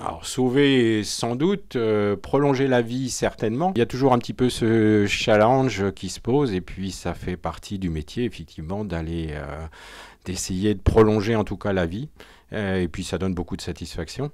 Alors sauver sans doute, euh, prolonger la vie certainement. Il y a toujours un petit peu ce challenge qui se pose et puis ça fait partie du métier effectivement d'aller euh, d'essayer de prolonger en tout cas la vie euh, et puis ça donne beaucoup de satisfaction.